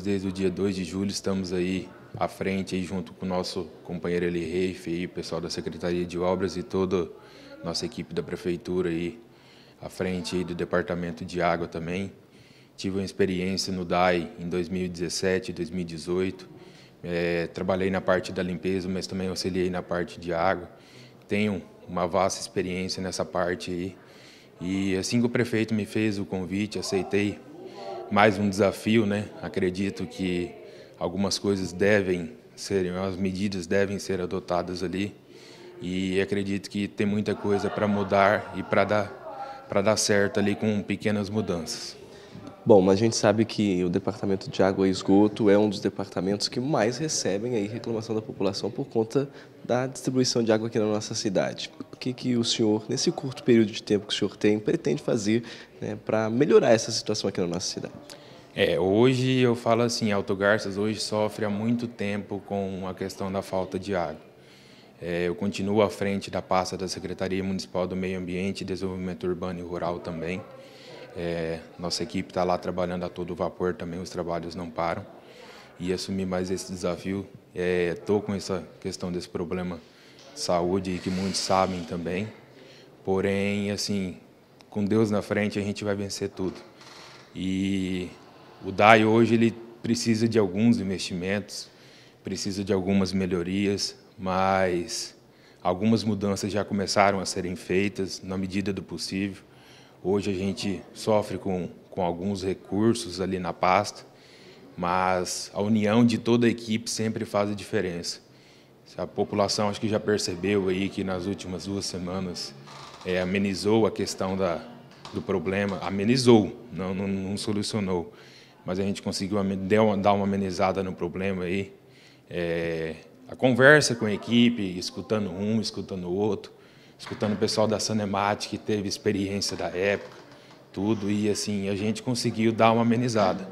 Desde o dia 2 de julho estamos aí à frente, aí junto com o nosso companheiro Eli Reife, o pessoal da Secretaria de Obras e toda a nossa equipe da Prefeitura aí, à frente aí do Departamento de Água também. Tive uma experiência no DAI em 2017 e 2018. É, trabalhei na parte da limpeza, mas também auxiliei na parte de água. Tenho uma vasta experiência nessa parte aí. E assim que o prefeito me fez o convite, aceitei mais um desafio, né? Acredito que algumas coisas devem ser, as medidas devem ser adotadas ali e acredito que tem muita coisa para mudar e para dar para dar certo ali com pequenas mudanças. Bom, mas a gente sabe que o Departamento de Água e Esgoto é um dos departamentos que mais recebem aí reclamação da população por conta da distribuição de água aqui na nossa cidade que, que o senhor, nesse curto período de tempo que o senhor tem, pretende fazer né, para melhorar essa situação aqui na nossa cidade? É, hoje eu falo assim, Alto Garças hoje sofre há muito tempo com a questão da falta de água. É, eu continuo à frente da pasta da Secretaria Municipal do Meio Ambiente, Desenvolvimento Urbano e Rural também. É, nossa equipe está lá trabalhando a todo vapor também, os trabalhos não param. E assumir mais esse desafio, estou é, com essa questão desse problema saúde que muitos sabem também. Porém, assim, com Deus na frente a gente vai vencer tudo. E o DAI hoje ele precisa de alguns investimentos, precisa de algumas melhorias, mas algumas mudanças já começaram a serem feitas na medida do possível. Hoje a gente sofre com, com alguns recursos ali na pasta, mas a união de toda a equipe sempre faz a diferença. A população acho que já percebeu aí que nas últimas duas semanas é, amenizou a questão da, do problema, amenizou, não, não, não solucionou, mas a gente conseguiu deu, dar uma amenizada no problema aí. É, a conversa com a equipe, escutando um, escutando o outro, escutando o pessoal da Sanemate que teve experiência da época, tudo, e assim, a gente conseguiu dar uma amenizada.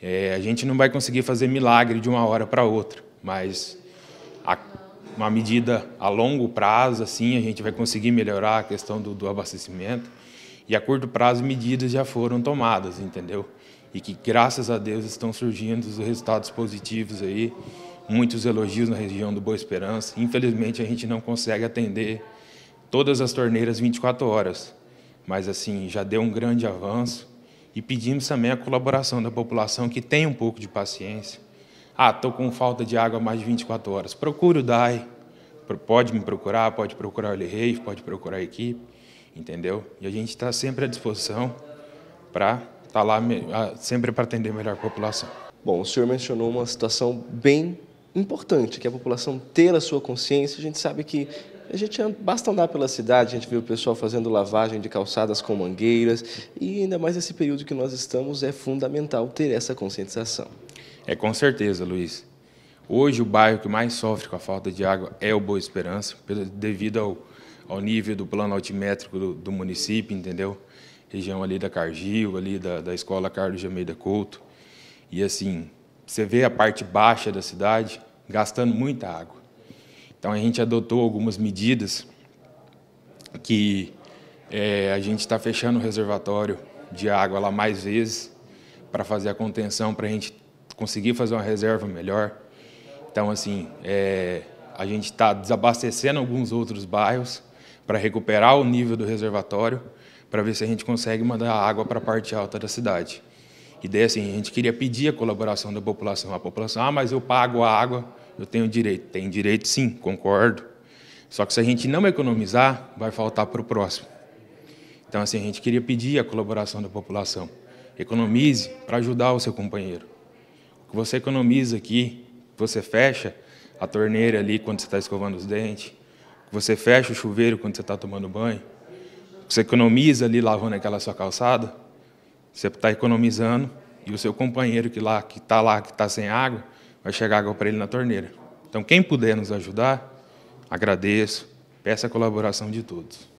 É, a gente não vai conseguir fazer milagre de uma hora para outra, mas a, uma medida a longo prazo, assim, a gente vai conseguir melhorar a questão do, do abastecimento. E a curto prazo, medidas já foram tomadas, entendeu? E que, graças a Deus, estão surgindo os resultados positivos aí, muitos elogios na região do Boa Esperança. Infelizmente, a gente não consegue atender todas as torneiras 24 horas, mas, assim, já deu um grande avanço e pedimos também a colaboração da população que tem um pouco de paciência ah, estou com falta de água mais de 24 horas. Procure o DAI. Pode me procurar, pode procurar o Eli Reis, pode procurar a equipe, entendeu? E a gente está sempre à disposição para estar tá lá, sempre para atender melhor a população. Bom, o senhor mencionou uma situação bem importante, que é a população ter a sua consciência. A gente sabe que a gente basta andar pela cidade, a gente vê o pessoal fazendo lavagem de calçadas com mangueiras, e ainda mais nesse período que nós estamos, é fundamental ter essa conscientização. É com certeza, Luiz. Hoje o bairro que mais sofre com a falta de água é o Boa Esperança, devido ao, ao nível do plano altimétrico do, do, município, entendeu? Região ali da Cargil, ali da, da escola Carlos de Almeida Couto. E assim, você vê a parte baixa da cidade gastando muita água. Então a gente adotou algumas medidas que é, a gente está fechando o reservatório de água lá mais vezes para fazer a contenção, para a gente conseguir fazer uma reserva melhor. Então, assim, é, a gente está desabastecendo alguns outros bairros para recuperar o nível do reservatório, para ver se a gente consegue mandar água para a parte alta da cidade. E daí, assim, a gente queria pedir a colaboração da população. A população, ah, mas eu pago a água, eu tenho direito. Tem direito, sim, concordo. Só que se a gente não economizar, vai faltar para o próximo. Então, assim, a gente queria pedir a colaboração da população. Economize para ajudar o seu companheiro que você economiza aqui, que você fecha a torneira ali quando você está escovando os dentes, que você fecha o chuveiro quando você está tomando banho, que você economiza ali lavando aquela sua calçada, você está economizando e o seu companheiro que lá que está lá que está sem água vai chegar água para ele na torneira. Então quem puder nos ajudar, agradeço, peço a colaboração de todos.